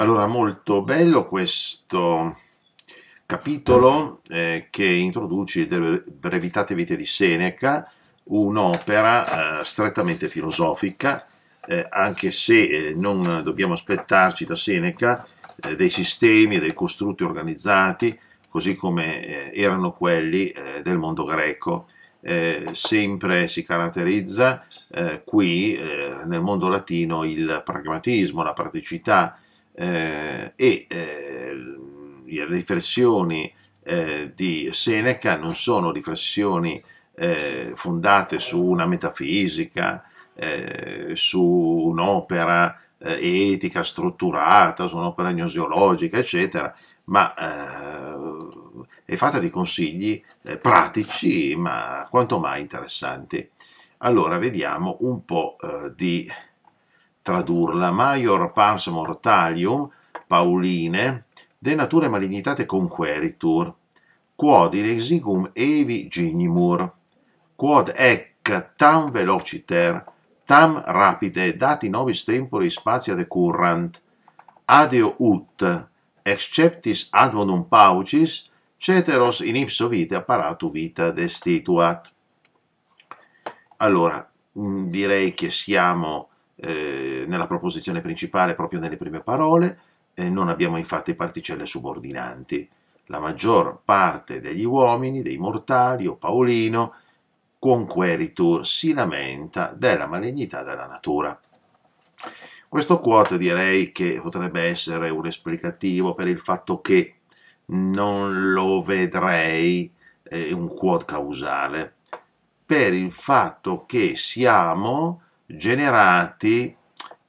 Allora, molto bello questo capitolo eh, che introduce De Brevitate Vite di Seneca, un'opera eh, strettamente filosofica, eh, anche se eh, non dobbiamo aspettarci da Seneca eh, dei sistemi e dei costrutti organizzati, così come eh, erano quelli del mondo greco. sempre si caratterizza qui nel mondo latino il pragmatismo, la praticità, eh, e eh, le riflessioni eh, di Seneca non sono riflessioni eh, fondate su una metafisica, eh, su un'opera eh, etica strutturata, su un'opera gnoseologica, eccetera, ma è fatta di consigli pratici ma quanto mai interessanti. Allora vediamo un po' di tradurla, maior pars mortalium, Pauline, de nature malignitate conqueritur, quod in ilexicum evi ginimur, quod ec tam velociter, tam rapide, dati nobis tempori spazia decurrant, adeo ut, exceptis ad bonum paucis, ceteros in ipso vite apparatu vita destituat. Allora, mm, direi che siamo eh, nella proposizione principale proprio nelle prime parole, eh, non abbiamo infatti particelle subordinanti. La maggior parte degli uomini, dei mortali o Paolino, con queritur si lamenta della malignità della natura. Questo quote direi che potrebbe essere un esplicativo per il fatto che non lo vedrei eh, un quod causale, per il fatto che siamo generati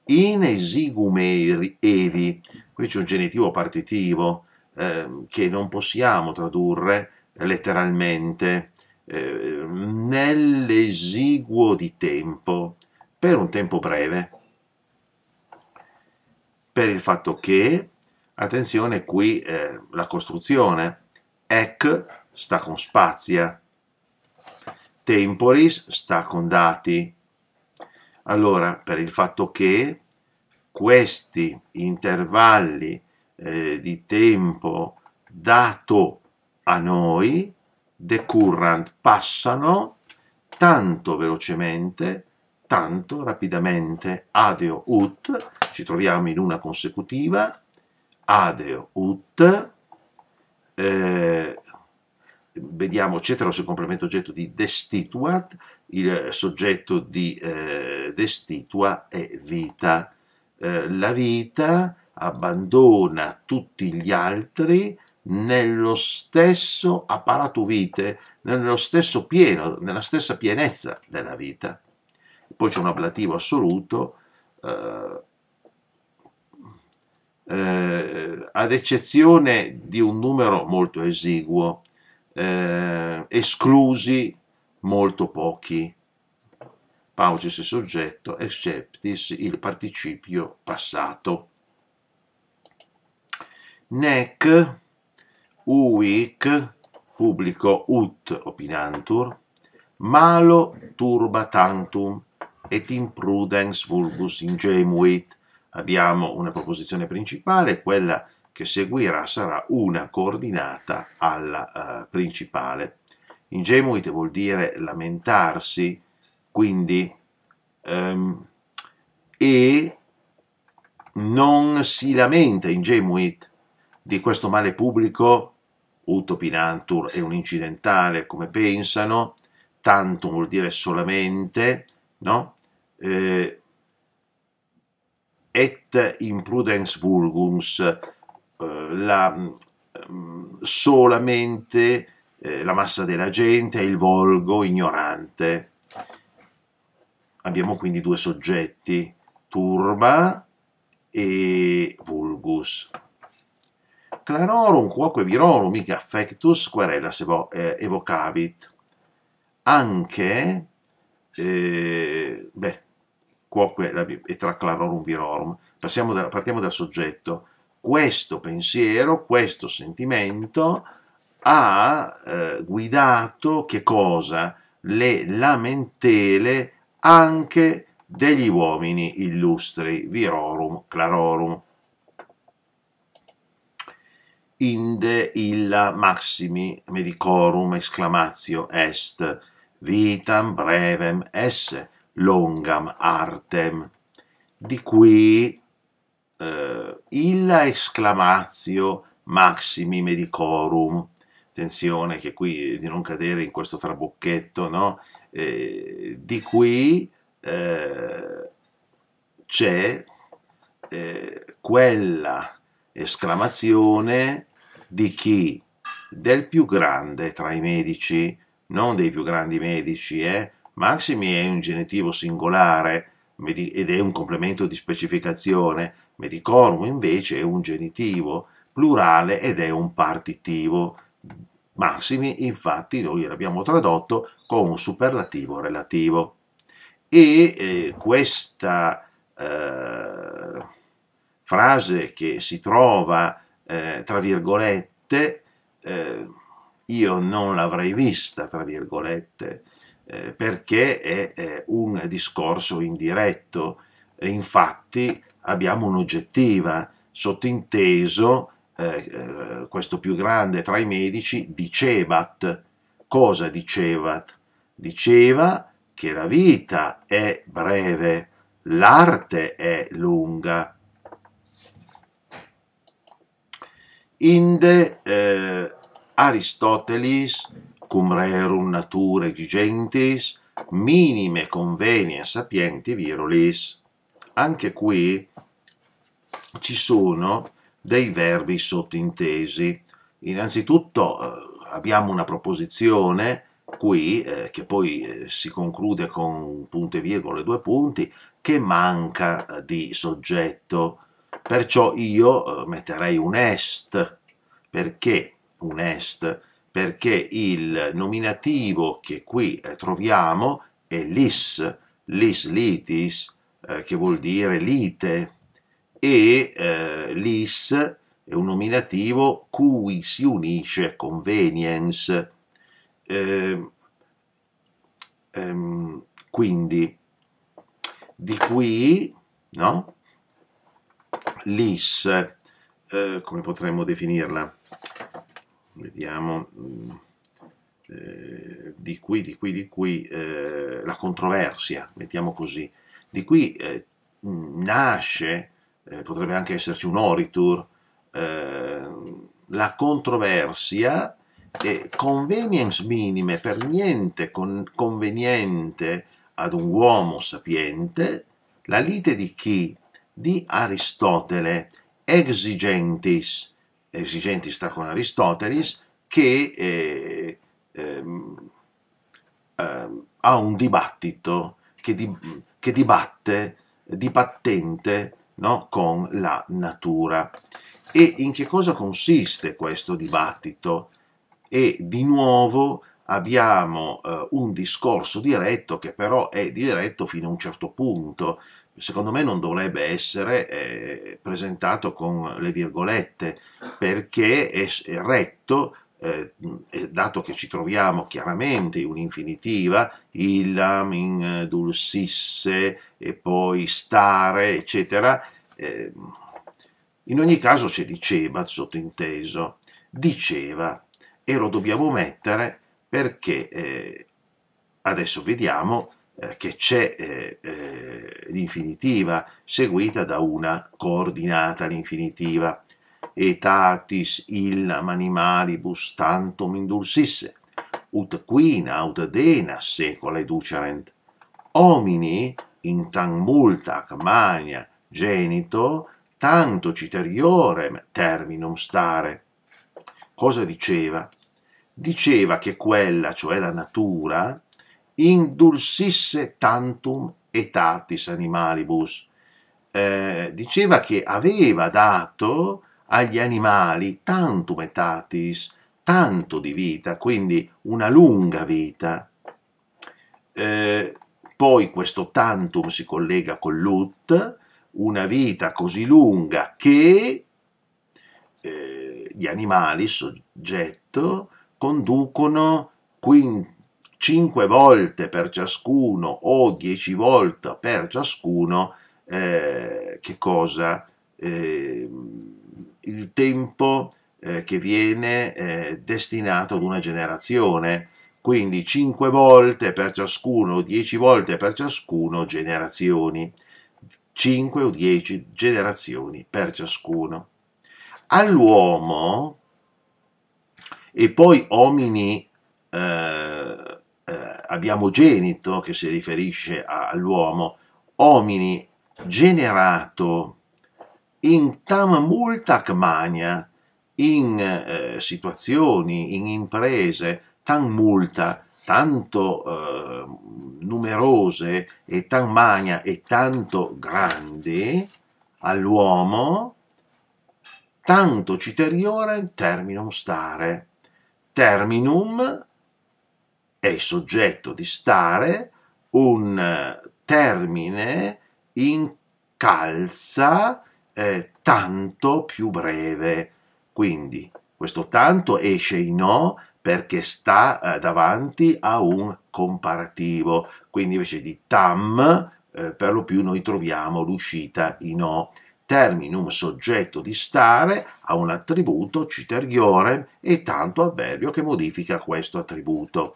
in esigume evi. Qui c'è un genitivo partitivo eh, che non possiamo tradurre letteralmente eh, nell'esiguo di tempo, per un tempo breve, per il fatto che, attenzione qui eh, la costruzione, ec sta con spazia, temporis sta con dati, allora, per il fatto che questi intervalli eh, di tempo dato a noi, the current, passano tanto velocemente, tanto rapidamente, adeo ut, ci troviamo in una consecutiva, adeo ut, eh, vediamo c'è il complemento oggetto di destituat, il soggetto di eh, destitua è vita. Eh, la vita abbandona tutti gli altri nello stesso apparato vite, nello stesso pieno, nella stessa pienezza della vita. Poi c'è un ablativo assoluto, eh, eh, ad eccezione di un numero molto esiguo, eh, esclusi molto pochi. Paucis soggetto, exceptis il participio passato. Nec uic pubblico, ut opinantur, malo turba tantum et imprudens vulgus ingemuit. Abbiamo una proposizione principale, quella che seguirà sarà una coordinata alla uh, principale. Ingemuit vuol dire lamentarsi, quindi um, e non si lamenta Ingemuit di questo male pubblico, utopinantur è un incidentale come pensano, tanto vuol dire solamente, no? Eh, et imprudens vulguns, eh, la, mm, solamente eh, la massa della gente il volgo ignorante. Abbiamo quindi due soggetti, turba e vulgus. Clarorum quoque virorum mica affectus querellas evo, eh, evocavit. Anche, eh, beh, quoque e tra clarorum virorum. Da, partiamo dal soggetto. Questo pensiero, questo sentimento ha eh, guidato che cosa? Le lamentele anche degli uomini illustri, virorum clarorum. Inde illa maximi medicorum exclamatio est, vitam brevem esse, longam artem. Di qui eh, illa exclamatio maximi medicorum, tensione che qui di non cadere in questo trabocchetto, no? Eh, di qui eh, c'è eh, quella esclamazione di chi del più grande tra i medici, non dei più grandi medici, eh? Maximi è un genitivo singolare ed è un complemento di specificazione, medicorum invece è un genitivo plurale ed è un partitivo Massimi, infatti, noi l'abbiamo tradotto con un superlativo relativo. E eh, questa eh, frase che si trova, eh, tra virgolette, eh, io non l'avrei vista, tra virgolette, eh, perché è, è un discorso indiretto. E infatti abbiamo un'oggettiva, sottinteso eh, eh, questo più grande tra i medici, dicevat, cosa dicevat? Diceva che la vita è breve, l'arte è lunga. Inde eh, Aristotelis cum rerum nature exigentis minime conveniens sapienti virulis. Anche qui ci sono dei verbi sottintesi. Innanzitutto eh, abbiamo una proposizione qui, eh, che poi eh, si conclude con punto e virgola e due punti, che manca eh, di soggetto. Perciò io eh, metterei un est. Perché un est? Perché il nominativo che qui eh, troviamo è lis, lis litis, che vuol dire lite, e eh, lis è un nominativo cui si unisce convenience. Eh, ehm, quindi, di qui, no? Lis, eh, come potremmo definirla? Vediamo, mm, eh, di qui, di qui, di qui, eh, la controversia, mettiamo così. Di qui eh, nasce eh, potrebbe anche esserci un Oritur, eh, la controversia e convenience minime per niente con, conveniente ad un uomo sapiente, la lite di chi? Di Aristotele, exigentis, exigentis sta con Aristoteles, che eh, ehm, ehm, ha un dibattito che, di, che dibatte, dibattente no? con la natura. E in che cosa consiste questo dibattito? E di nuovo abbiamo eh, un discorso diretto che però è diretto fino a un certo punto. Secondo me non dovrebbe essere eh, presentato con le virgolette perché è, è retto eh, eh, dato che ci troviamo chiaramente in un'infinitiva, illam, in eh, dulcisse e poi stare, eccetera, eh, in ogni caso c'è diceva sottinteso, diceva e lo dobbiamo mettere perché eh, adesso vediamo eh, che c'è eh, eh, l'infinitiva seguita da una coordinata all'infinitiva etatis illam animalibus tantum indulsisse, ut quina aut dena secola educerent. Homini in tan multac magna genito tanto citeriorem terminum stare. Cosa diceva? Diceva che quella, cioè la natura, indulsisse tantum etatis animalibus. Eh, diceva che aveva dato agli animali tantum etatis, tanto di vita, quindi una lunga vita. Eh, poi questo tantum si collega con l'ut, una vita così lunga che eh, gli animali soggetto conducono quindi 5 volte per ciascuno o dieci volte per ciascuno, eh, che cosa? Eh, il tempo eh, che viene eh, destinato ad una generazione, quindi 5 volte per ciascuno, 10 volte per ciascuno generazioni, 5 o 10 generazioni per ciascuno. All'uomo e poi omini eh, eh abbiamo genito che si riferisce all'uomo, omini generato in tam multa mania, in eh, situazioni, in imprese, tan multa, tanto eh, numerose e tan mania e tanto grandi all'uomo, tanto citeriore in terminum stare. Terminum è il soggetto di stare, un eh, termine incalza eh, tanto più breve. Quindi questo tanto esce in O perché sta eh, davanti a un comparativo. Quindi invece di tam, eh, per lo più noi troviamo l'uscita in O. Terminum soggetto di stare ha un attributo citeriore e tanto avverbio che modifica questo attributo.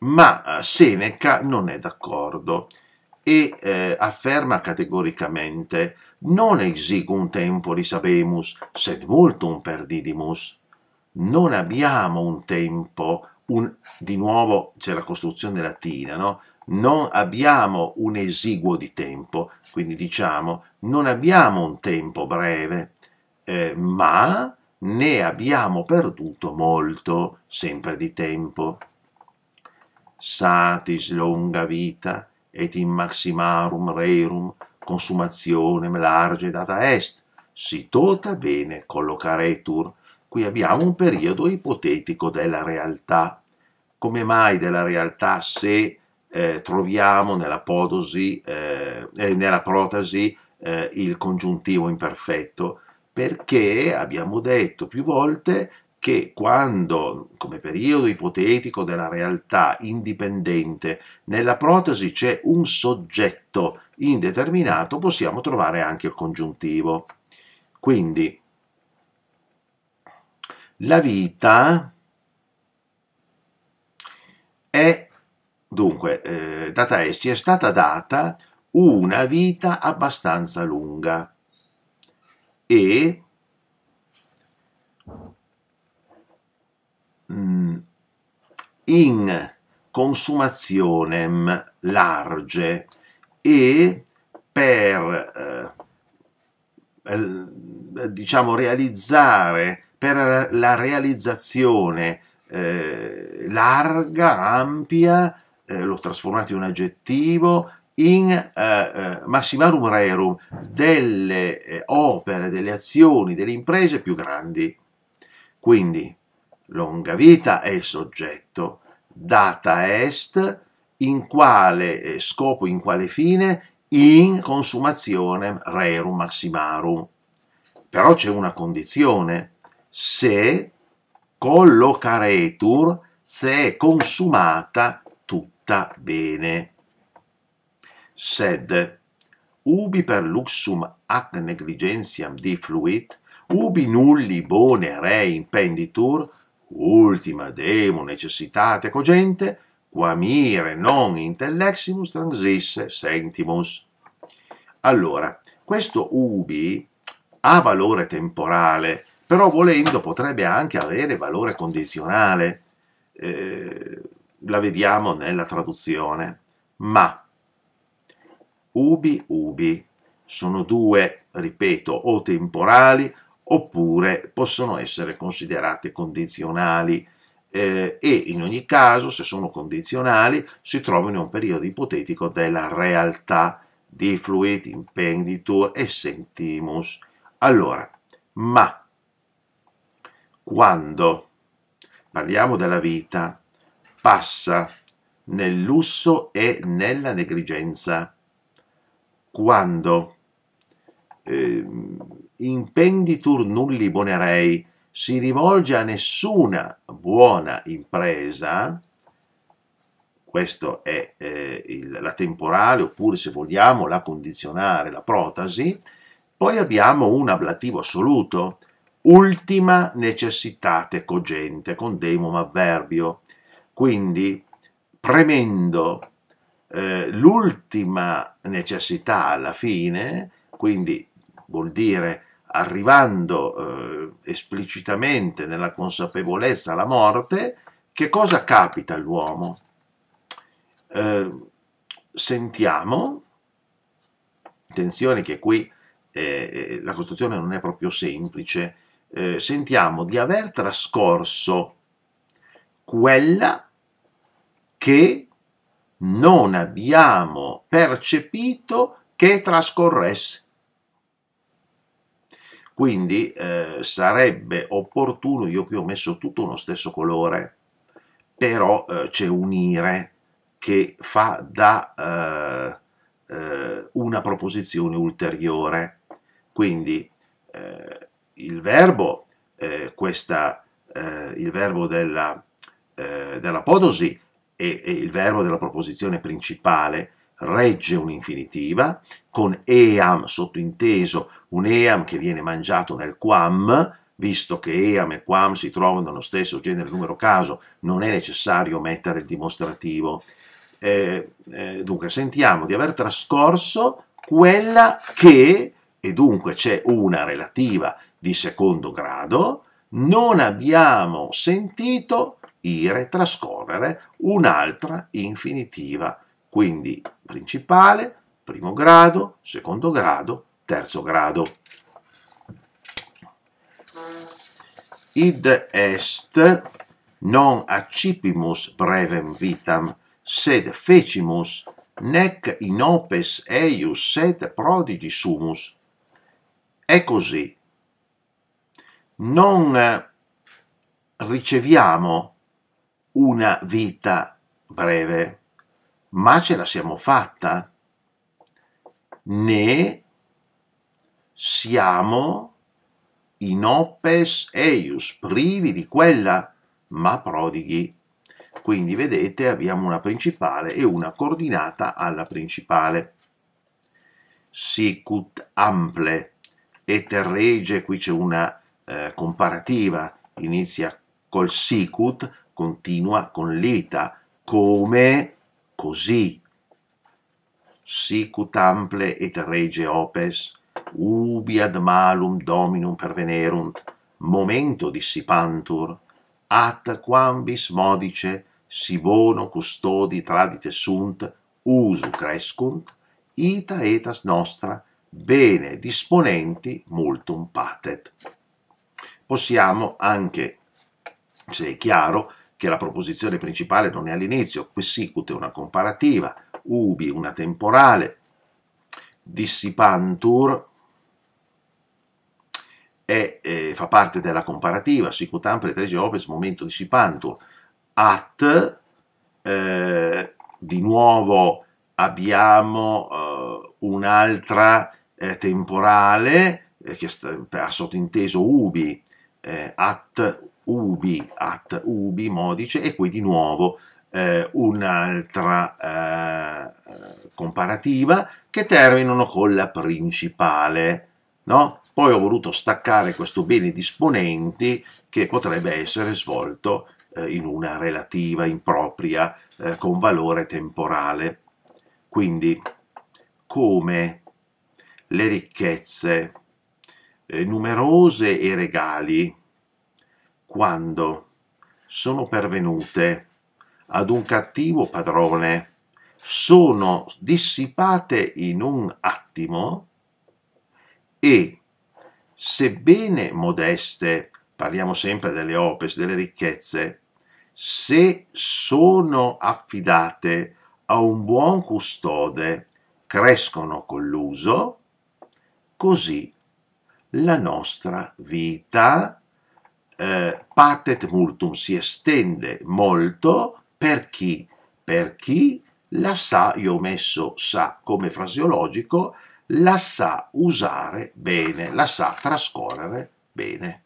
Ma eh, Seneca non è d'accordo e eh, afferma categoricamente non un tempo li abemus, sed multum perdidimus. Non abbiamo un tempo, un, di nuovo c'è la costruzione latina, no? non abbiamo un esiguo di tempo, quindi diciamo non abbiamo un tempo breve, eh, ma ne abbiamo perduto molto, sempre di tempo. Satis longa vita, et in maximarum rerum consumazione large data est, si tota bene collocaretur. Qui abbiamo un periodo ipotetico della realtà. Come mai della realtà se eh, troviamo nella, podosi, eh, eh nella protasi eh, il congiuntivo imperfetto? Perché abbiamo detto più volte che quando, come periodo ipotetico della realtà indipendente, nella protesi c'è un soggetto indeterminato, possiamo trovare anche il congiuntivo. Quindi, la vita è, dunque, eh, data est, ci è stata data una vita abbastanza lunga e Mm, in consumazione large e per eh, diciamo realizzare per la realizzazione eh, larga, ampia, eh, l'ho trasformato in un aggettivo, in eh, eh massimarum rerum delle eh, opere, delle azioni, delle imprese più grandi. Quindi Longa vita è il soggetto, data est, in quale eh, scopo, in quale fine? In consumazione rerum maximarum. Però c'è una condizione, se collocaretur, se è consumata tutta bene. Sed, ubi per luxum ac negligentiam difluit, ubi nulli bone re impenditur, ultima demo necessitate cogente, quamire non intelleximus transisse sentimus. Allora, questo ubi ha valore temporale, però volendo potrebbe anche avere valore condizionale. Eh, la vediamo nella traduzione. Ma ubi ubi sono due, ripeto, o temporali oppure possono essere considerate condizionali eh, e in ogni caso, se sono condizionali, si trovano in un periodo ipotetico della realtà di fluid impenditur e sentimus. Allora, ma quando parliamo della vita passa nel lusso e nella negligenza, quando eh, impenditur nulli bonerei, si rivolge a nessuna buona impresa, questo è eh, il, la temporale, oppure se vogliamo la condizionare, la protasi, poi abbiamo un ablativo assoluto, ultima necessitate cogente, con demum avverbio, quindi premendo eh, l'ultima necessità alla fine, quindi vuol dire arrivando eh, esplicitamente nella consapevolezza alla morte, che cosa capita all'uomo? Eh, sentiamo, attenzione che qui eh, eh, la costruzione non è proprio semplice, eh, sentiamo di aver trascorso quella che non abbiamo percepito che trascorresse quindi eh, sarebbe opportuno, io qui ho messo tutto uno stesso colore, però eh, c'è unire che fa da eh, eh, una proposizione ulteriore. Quindi eh, il verbo, eh, questa, il verbo della, della potosi e, e il verbo della proposizione principale regge un'infinitiva, con eam sottointeso un eam che viene mangiato nel quam, visto che eam e quam si trovano nello stesso genere numero caso, non è necessario mettere il dimostrativo. Eh, eh, dunque sentiamo di aver trascorso quella che, e dunque c'è una relativa di secondo grado, non abbiamo sentito ire trascorrere un'altra infinitiva quindi principale, primo grado, secondo grado, terzo grado. Id est non accipimus brevem vitam, sed fecimus, nec in opes eius sed prodigi sumus. È così. Non riceviamo una vita breve, ma ce la siamo fatta, ne siamo in opes eius, privi di quella, ma prodighi. Quindi vedete abbiamo una principale e una coordinata alla principale. Sicut ample, eter rege, qui c'è una eh, comparativa, inizia col sicut, continua con l'ita, come così sicut ample et rege opes ubi ad malum dominum pervenerunt momento dissipantur at quambis modice si bono custodi tradite sunt usu crescunt ita etas nostra bene disponenti multum patet possiamo anche se è chiaro che la proposizione principale non è all'inizio, quessicute una comparativa, ubi una temporale, dissipantur è, eh, fa parte della comparativa, sicutam pretrege opes momento dissipantur, at eh, di nuovo abbiamo eh, un'altra eh, temporale eh, che sta, ha sottinteso ubi, eh, at ubi at ubi modice e qui di nuovo eh, un'altra eh, comparativa che terminano con la principale. No? Poi ho voluto staccare questo bene disponenti che potrebbe essere svolto eh, in una relativa impropria eh, con valore temporale. Quindi come le ricchezze eh, numerose e regali quando sono pervenute ad un cattivo padrone, sono dissipate in un attimo e, sebbene modeste, parliamo sempre delle opes, delle ricchezze, se sono affidate a un buon custode, crescono con l'uso, così la nostra vita eh, patet multum si estende molto per chi? Per chi la sa, io ho messo sa come fraseologico, la sa usare bene, la sa trascorrere bene.